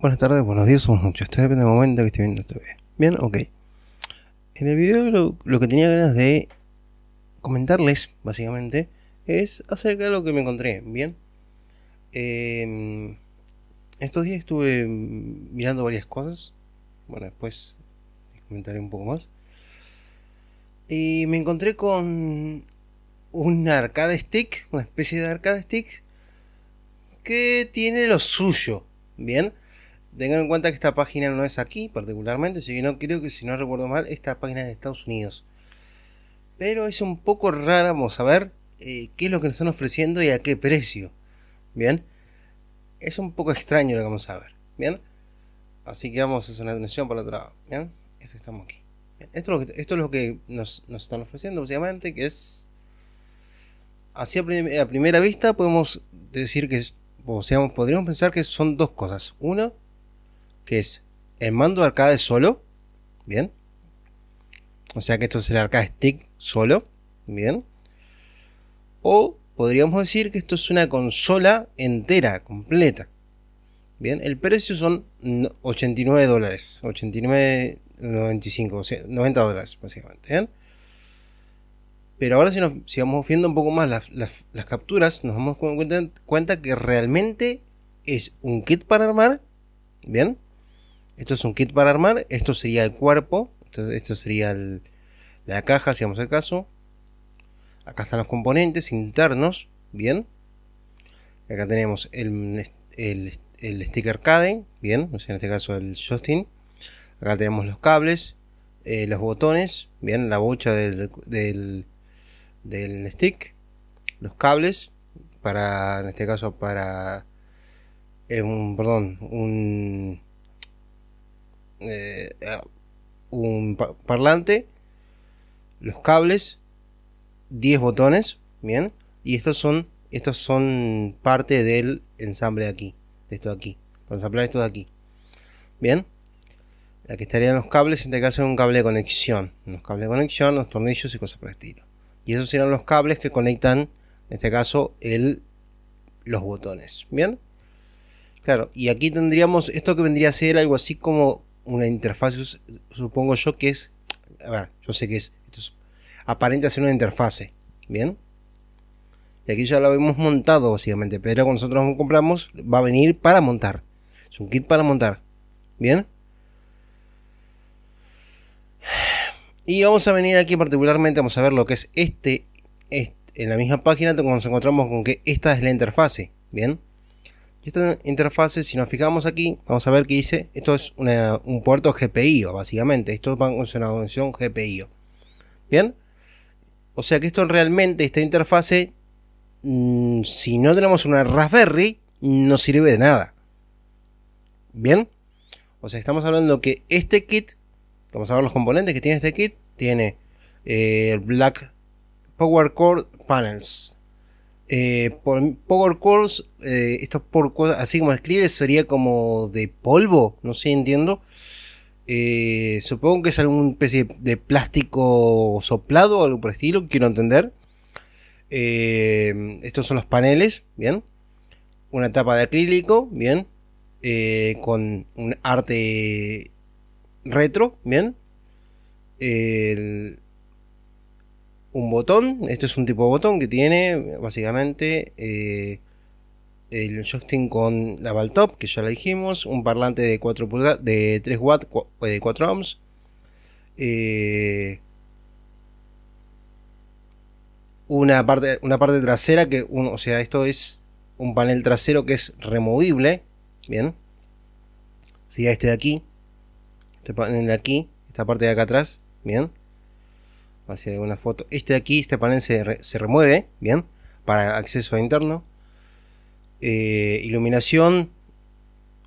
Buenas tardes, buenos días, somos noches. Estoy depende del momento que esté viendo este video. Bien, ok. En el video lo, que tenía ganas de comentarles, básicamente, es acerca de lo que me encontré. Bien. Em, estos días estuve mirando varias cosas. Bueno, después comentaré un poco más. Y me encontré con un arcade stick, una especie de arcade stick, que tiene lo suyo. Bien Tengan en cuenta que esta página no es aquí particularmente, si no creo que si no recuerdo mal, esta página es de Estados Unidos. Pero es un poco raro, vamos a ver eh, qué es lo que nos están ofreciendo y a qué precio. Bien, es un poco extraño lo que vamos a ver. Bien, así que vamos a hacer una atención para el otro lado. Bien, este estamos Esto, es lo que, esto es lo que nos, están ofreciendo básicamente, que es... Así a, primera vista podemos decir que podríamos pensar que son dos cosas. Uno, que es el mando de arcade solo, bien. O sea que esto es el arcade stick solo, bien. O podríamos decir que esto es una consola entera, completa. Bien, el precio son 89 dólares, 89.95, o 90 dólares básicamente. ¿bien? Pero ahora si, nos, si vamos viendo un poco más las, capturas, nos damos cuenta que realmente es un kit para armar, ¿bien? Esto es un kit para armar. Esto sería el cuerpo. esto sería la caja, si vamos al caso. Acá están los componentes internos. Bien. Acá tenemos el, el, sticker CADE. Bien. en este caso el Justin. Acá tenemos los cables. Eh, los botones. Bien. La bocha del, stick. Los cables. Para, en este caso, para eh, un, perdón, un eh, un parlante, los cables, 10 botones, bien, y estos son, estos son parte del ensamble de aquí, de esto de aquí, para ensamblar esto de aquí, bien. Aquí estarían los cables, en este caso un cable de conexión, los cables de conexión, los tornillos y cosas por el estilo. Y esos serán los cables que conectan, en este caso, el, los botones, bien. Claro, y aquí tendríamos esto que vendría a ser algo así como una interfaz, supongo yo que es, a ver, yo sé que es, aparente aparenta ser una interfase, ¿bien? Y aquí ya lo hemos montado básicamente, pero cuando nosotros lo compramos va a venir para montar, es un kit para montar, ¿bien? Y vamos a venir aquí particularmente, vamos a ver lo que es este, este en la misma página nos encontramos con que esta es la interfase, ¿bien? esta interfase, si nos fijamos aquí, vamos a ver que dice, esto es un puerto GPIO, básicamente. Esto es una conexión GPIO. ¿Bien? O sea que esto realmente, esta interfase, mm, si no tenemos una Raspberry, no sirve de nada. ¿Bien? O sea, estamos hablando que este kit, vamos a ver los componentes que tiene este kit, tiene eh, Black Power Core Panels. Eh, por, power Cores, eh, estos Power así como escribe, sería como de polvo, no sé, entiendo. Eh, supongo que es alguna especie de plástico soplado o algo por el estilo, quiero entender. estos son los paneles, bien. Una tapa de acrílico, bien. con un arte retro, bien. El, un botón. Esto es un tipo de botón que tiene básicamente eh, el joystick con la top que ya la dijimos, un parlante de 4 pulgadas, de 3 watts, eh, de 4 ohms. Eh, una parte, una parte trasera que, o sea, esto es un panel trasero que es removible. Bien. Sería este de aquí. Este panel de aquí. Esta parte de acá atrás. Bien foto. Este de aquí, este panel se, remueve, bien, para acceso a interno. Eh, iluminación,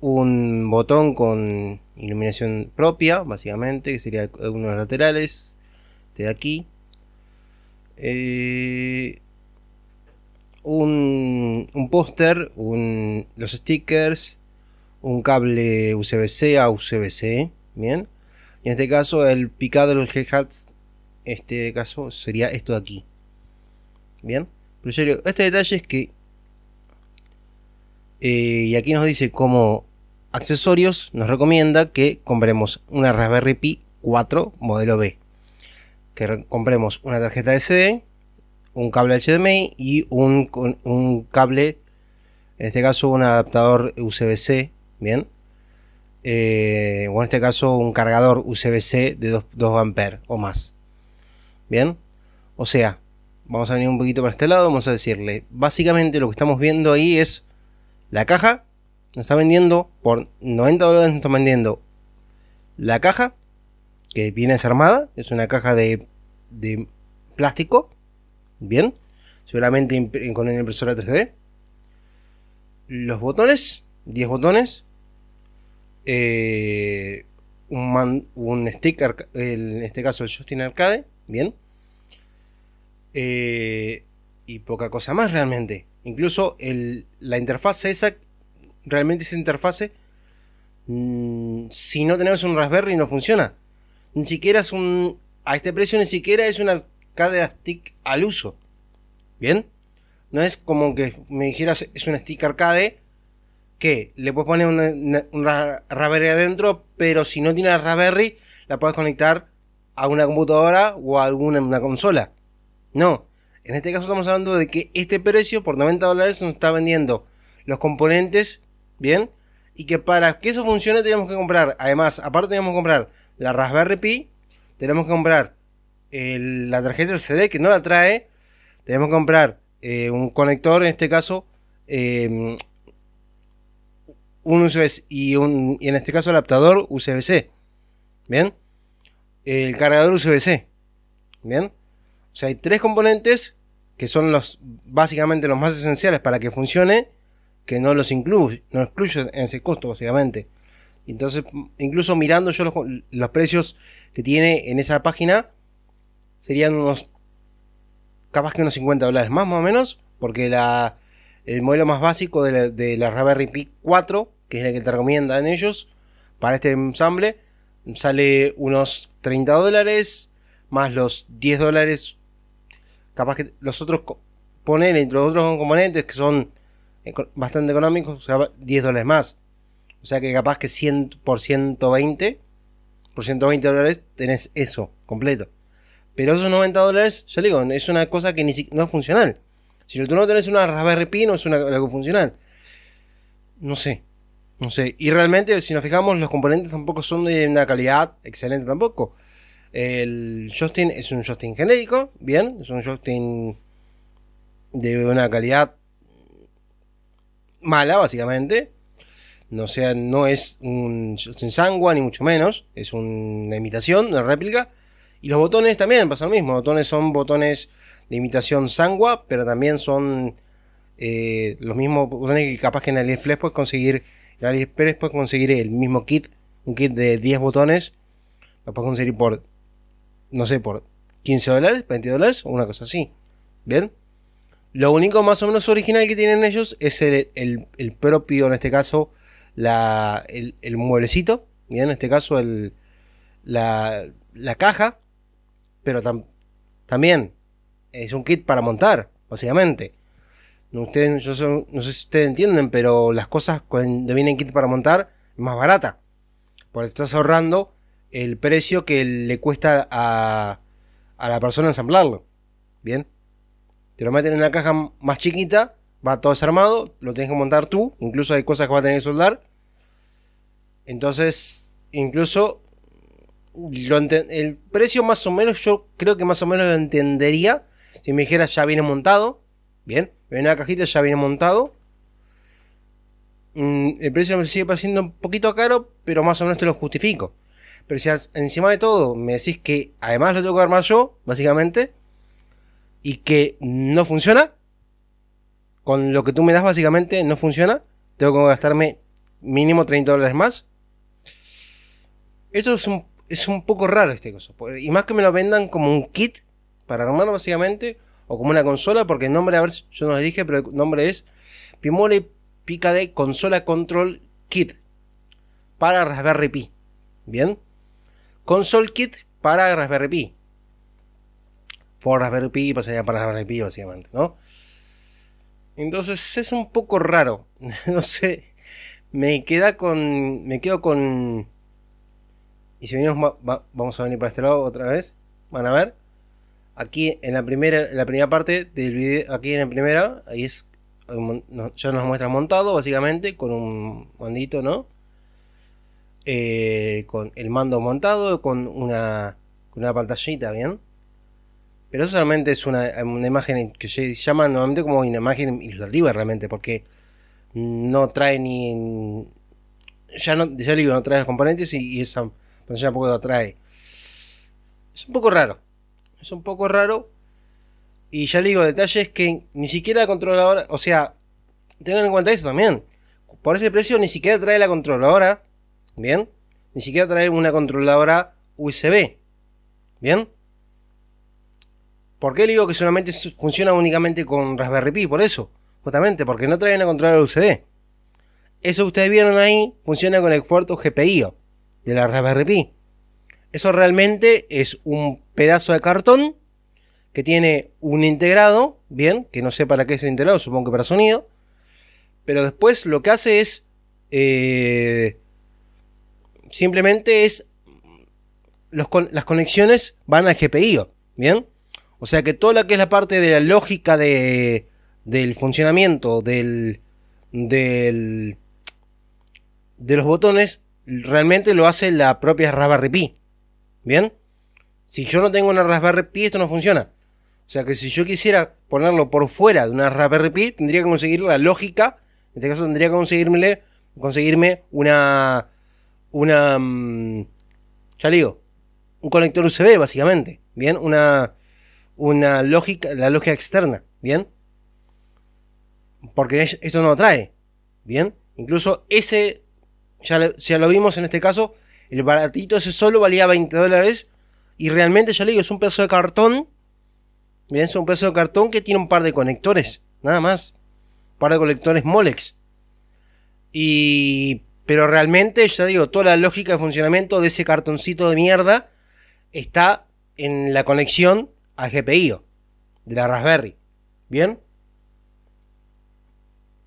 un botón con iluminación propia, básicamente, que sería uno de los laterales, este de aquí. Eh, un, un póster, los stickers, un cable USB-C a USB-C, bien. en este caso el picado del G-Hats este caso sería esto de aquí. Bien, pero este detalle es que. Eh, y aquí nos dice como accesorios, nos recomienda que compremos una Raspberry Pi 4 modelo B. Que compremos una tarjeta SD, un cable HDMI y un, un cable, en este caso un adaptador USB-C, ¿bien? Eh, o en este caso un cargador USB-C de 2, 2 A o más. ¿Bien? O sea, vamos a venir un poquito para este lado, vamos a decirle, básicamente lo que estamos viendo ahí es la caja, nos está vendiendo por 90 dólares, nos está vendiendo la caja, que viene desarmada, es una caja de, plástico, bien, solamente eh, con una impresora 3D, los botones, 10 botones, eh, un, un sticker, en este caso el Justin Arcade, ¿Bien? Eh, y poca cosa más realmente. Incluso el, la interfaz esa, realmente esa interfase, mm, si no tenemos un Raspberry no funciona. Ni siquiera es un... A este precio ni siquiera es un arcade stick al uso. ¿Bien? No es como que me dijeras es un stick arcade que le puedes poner un Raspberry adentro, pero si no tiene Raspberry la puedes conectar a una computadora o a alguna una consola. No. En este caso estamos hablando de que este precio por 90 dólares nos está vendiendo los componentes, ¿bien? Y que para que eso funcione tenemos que comprar, además, aparte tenemos que comprar la Raspberry Pi, tenemos que comprar la tarjeta CD que no la trae, tenemos que comprar eh, un conector, en este caso, em, un USB y, un, y en este caso adaptador USB-C. ¿Bien? el cargador USB-C. ¿Bien? O sea, hay tres componentes que son los básicamente los más esenciales para que funcione, que no los incluye. no excluye en ese costo básicamente. Entonces, incluso mirando yo los, precios que tiene en esa página, serían unos, capaz que unos 50 dólares más, más o menos, porque la, el modelo más básico de la, de la 4, que es la que te recomiendan ellos para este ensamble, sale unos 30 dólares, más los 10 dólares, capaz que los otros, poner entre los otros componentes que son bastante económicos, 10 dólares más. O sea que capaz que por 120, por 120 dólares tenés eso completo. Pero esos 90 dólares, ya digo, es una cosa que ni no es funcional. Si tú no tenés una Raspberry Pi, no es una, algo funcional. No sé. No sé, y realmente si nos fijamos los componentes tampoco son de una calidad excelente tampoco. El Justin es un Justin genérico, bien, es un Justin de una calidad mala básicamente. No sea, no es un Justin Sangua ni mucho menos, es una imitación, una réplica. Y los botones también pasa lo mismo, botones son botones de imitación Sangua, pero también son eh, los mismos botones que capaz que en AliExpress puedes conseguir. En AliExpress puedes conseguir el mismo kit, un kit de 10 botones. Lo puedes conseguir por, no sé, por 15 dólares, 20 dólares, una cosa así. ¿Bien? Lo único más o menos original que tienen ellos es el, el, propio, en este caso, el, mueblecito. Bien, en este caso, el, la, caja. Pero también es un kit para montar, básicamente. Ustedes, yo no sé si ustedes entienden, pero las cosas cuando vienen kit para montar es más barata. Porque estás ahorrando el precio que le cuesta a, a la persona ensamblarlo. Bien. Te lo meten en una caja más chiquita, va todo desarmado, lo tienes que montar tú. Incluso hay cosas que vas a tener que soldar. Entonces, incluso el precio más o menos, yo creo que más o menos lo entendería si me dijeras ya viene montado. Bien en la cajita ya viene montado. Mm, el precio me sigue pareciendo un poquito caro, pero más o menos te lo justifico. Pero si encima de todo me decís que además lo tengo que armar yo, básicamente, y que no funciona, con lo que tú me das básicamente no funciona, tengo que gastarme mínimo 30 dólares más. Esto es un, es un poco raro este caso. Pues, y más que me lo vendan como un kit para armarlo básicamente, o como una consola, porque el nombre, a ver, yo no les dije, pero el nombre es Pimole Picade Consola Control Kit para Raspberry Pi. Bien. Console Kit para Raspberry Pi. For Raspberry Pi pasaría pues para Raspberry Pi, básicamente, ¿no? Entonces es un poco raro. no sé. Me queda con. Me quedo con. Y si venimos. vamos a venir para este lado otra vez. Van a ver. Aquí en la primera, la primera parte del video, aquí en la primera, ahí es, ya nos muestra montado básicamente con un mandito, ¿no? Eh, con el mando montado, con una, con una pantallita, ¿bien? Pero eso solamente es una, imagen que se llama normalmente como una imagen ilustrativa realmente, porque no trae ni... ya, no, ya digo, no trae los componentes y, y esa pantalla tampoco lo trae. Es un poco raro es un poco raro. Y ya le digo, detalles que ni siquiera la controladora, o sea, tengan en cuenta eso también. Por ese precio ni siquiera trae la controladora, ¿bien? Ni siquiera trae una controladora USB, ¿bien? ¿Por qué le digo que solamente funciona únicamente con Raspberry Pi? Por eso, justamente, porque no trae una controladora USB. Eso ustedes vieron ahí funciona con el puerto GPIO de la Raspberry Pi. Eso realmente es un pedazo de cartón que tiene un integrado, bien, que no sé para qué es el integrado, supongo que para sonido, pero después lo que hace es eh, simplemente es las conexiones van al GPIO, bien, o sea que toda la que es la parte de la lógica de, del funcionamiento del, de los botones realmente lo hace la propia Raspberry Pi. ¿Bien? Si yo no tengo una Raspberry Pi, esto no funciona. O sea que si yo quisiera ponerlo por fuera de una Raspberry Pi, tendría que conseguir la lógica. En este caso tendría que conseguirme, conseguirme una... Una... Mm, ya digo. Un conector USB, básicamente. ¿Bien? Una... Una lógica... La lógica externa. ¿Bien? Porque esto no lo trae. ¿Bien? Incluso ese... ya lo vimos en este caso el baratito ese solo valía 20 dólares. Y realmente, ya le digo, es un peso de cartón. bien es un peso de cartón que tiene un par de conectores. Nada más. Un par de conectores Molex. Y. Pero realmente, ya digo, toda la lógica de funcionamiento de ese cartoncito de mierda está en la conexión al GPIO de la Raspberry. ¿Bien?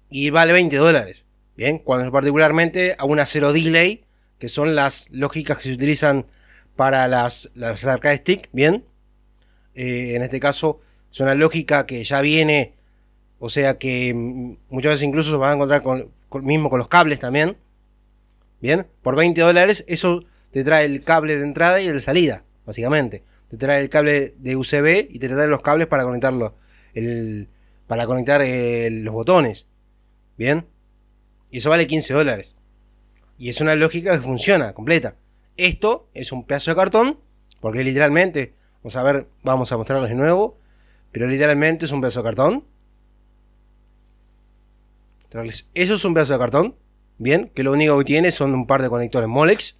Y vale 20 dólares. ¿Bien? Cuando particularmente a una cero delay que son las lógicas que se utilizan para las, las arcade stick, ¿bien? Eh, en este caso es una lógica que ya viene, o sea que mm, muchas veces incluso se van a encontrar con, mismo con los cables también, ¿bien? Por 20 dólares eso te trae el cable de entrada y el de salida, básicamente. Te trae el cable de USB y te trae los cables para conectarlo, para conectar eh, los botones, ¿bien? Y eso vale 15 dólares. Y es una lógica que funciona, completa. Esto es un pedazo de cartón, porque literalmente, vamos a ver, vamos a mostrarles de nuevo, pero literalmente es un pedazo de cartón. eso es un pedazo de cartón, bien, que lo único que tiene son un par de conectores Molex,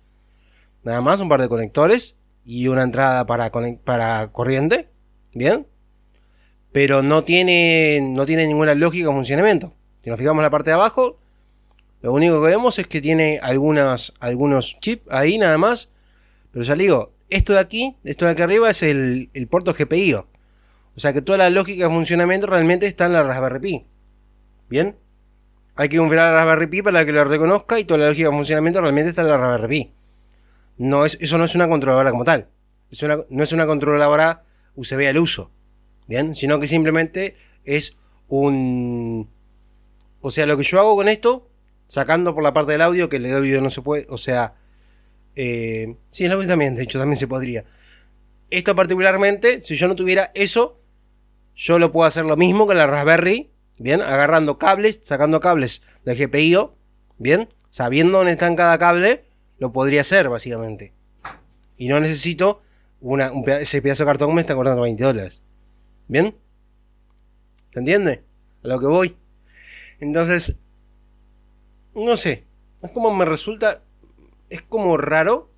nada más, un par de conectores y una entrada para, corriente, bien, pero no tiene, no tiene ninguna lógica de funcionamiento. Si nos fijamos en la parte de abajo, lo único que vemos es que tiene algunas, algunos chips ahí nada más. Pero ya le digo, esto de aquí, esto de aquí arriba es el, el puerto GPIO. O sea que toda la lógica de funcionamiento realmente está en la Raspberry Pi. ¿Bien? Hay que configurar la Raspberry Pi para que lo reconozca y toda la lógica de funcionamiento realmente está en la Raspberry Pi. No eso no es una controladora como tal. no es una controladora USB al uso. ¿Bien? Sino que simplemente es un... O sea, lo que yo hago con esto Sacando por la parte del audio, que el audio no se puede, o sea, eh, sí, el audio también, de hecho, también se podría. Esto particularmente, si yo no tuviera eso, yo lo puedo hacer lo mismo que la Raspberry, bien, agarrando cables, sacando cables del GPIO, bien, sabiendo dónde está en cada cable, lo podría hacer, básicamente. Y no necesito una, ese pedazo de cartón me está cortando 20 dólares. ¿Bien? ¿Se entiende? A lo que voy. Entonces, no sé, es como me resulta, es como raro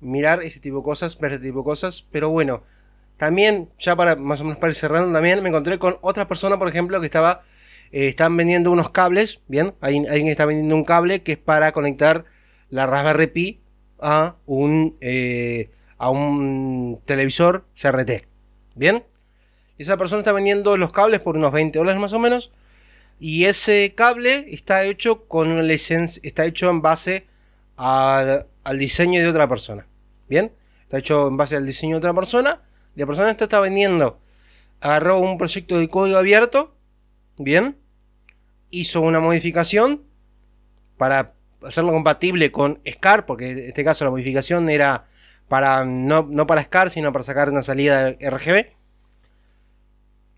mirar este tipo de cosas, ver este tipo de cosas, pero bueno, también, ya para más o menos para ir cerrando, también me encontré con otra persona, por ejemplo, que estaba, eh, están vendiendo unos cables, bien, alguien, está vendiendo un cable que es para conectar la Raspberry Pi a un, eh, a un televisor CRT, bien, y esa persona está vendiendo los cables por unos 20 dólares más o menos, y ese cable está hecho con una licencia, está hecho en base al diseño de otra persona. ¿Bien? Está hecho en base al diseño de otra persona. La persona que está vendiendo. Agarró un proyecto de código abierto. ¿Bien? Hizo una modificación para hacerlo compatible con SCAR, porque en este caso la modificación era para no para SCAR, sino para sacar una salida RGB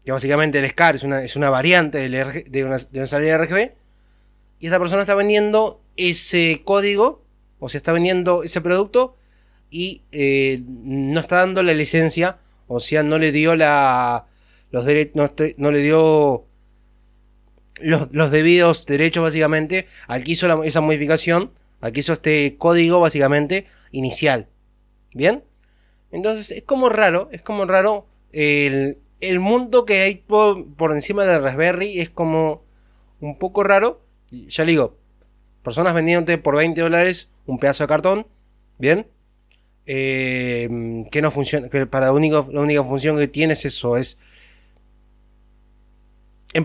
que básicamente el SCAR es una, variante de, una, de salida RGB, y esta persona está vendiendo ese código, o sea, está vendiendo ese producto y eh, no está dando la licencia, o sea, no le dio la los no, le dio los, debidos derechos básicamente al que hizo esa modificación, Aquí hizo este código básicamente inicial, ¿bien? Entonces es como raro, es como raro el, el mundo que hay por, encima de Raspberry es como un poco raro. Ya digo, personas vendiéndote por 20 dólares un pedazo de cartón, ¿bien? Eh, que no funciona, que para la única, la única función que tiene es eso, es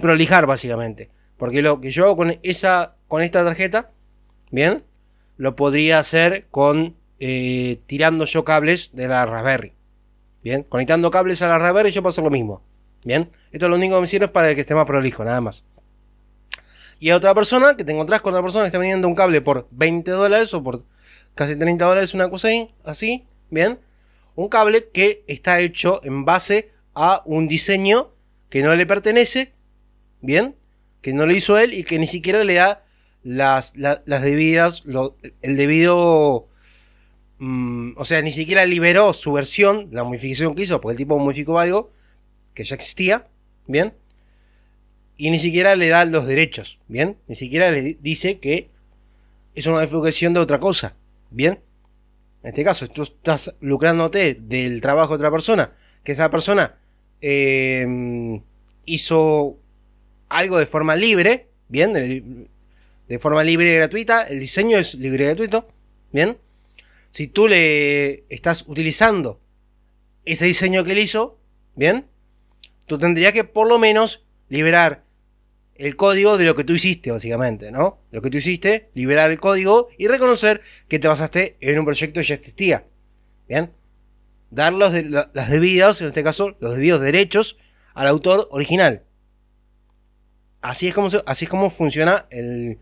prolijar, básicamente. Porque lo que yo hago con, esa, con esta tarjeta, ¿bien? Lo podría hacer con eh, tirando yo cables de la Raspberry. Bien, conectando cables a la red y yo paso lo mismo. Bien, esto es lo único que me sirve para que esté más prolijo, nada más. Y a otra persona, que te encontrás con otra persona que está vendiendo un cable por 20 dólares o por casi 30 dólares, una cosa así, bien. Un cable que está hecho en base a un diseño que no le pertenece, bien, que no lo hizo él y que ni siquiera le da las, debidas, el debido Mm, o sea, ni siquiera liberó su versión, la modificación que hizo, porque el tipo modificó algo que ya existía, ¿bien? Y ni siquiera le da los derechos, ¿bien? Ni siquiera le dice que es una modificación de otra cosa, ¿bien? En este caso, tú estás lucrándote del trabajo de otra persona, que esa persona eh, hizo algo de forma libre, ¿bien? de forma libre y gratuita, el diseño es libre y gratuito, ¿bien? si tú le estás utilizando ese diseño que él hizo, ¿bien? Tú tendrías que por lo menos liberar el código de lo que tú hiciste, básicamente, ¿no? Lo que tú hiciste, liberar el código y reconocer que te basaste en un proyecto que ya existía. ¿Bien? Dar las debidas, en este caso, los debidos derechos al autor original. Así es como, así es como funciona el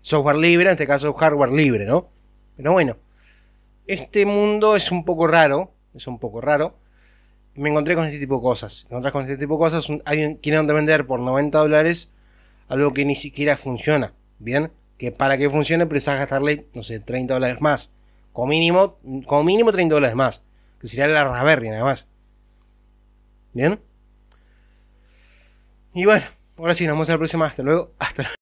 software libre, en este caso hardware libre, ¿no? Pero bueno, este mundo es un poco raro, es un poco raro. Me encontré con este tipo de cosas. Me con este tipo de cosas. Alguien quiere vender por 90 dólares algo que ni siquiera funciona. Bien, que para que funcione precisas gastarle, no sé, 30 dólares más. Como mínimo, como mínimo 30 dólares más. Que sería la verde nada más. Bien. Y bueno, ahora sí, nos vemos en la próxima. Hasta luego. Hasta luego.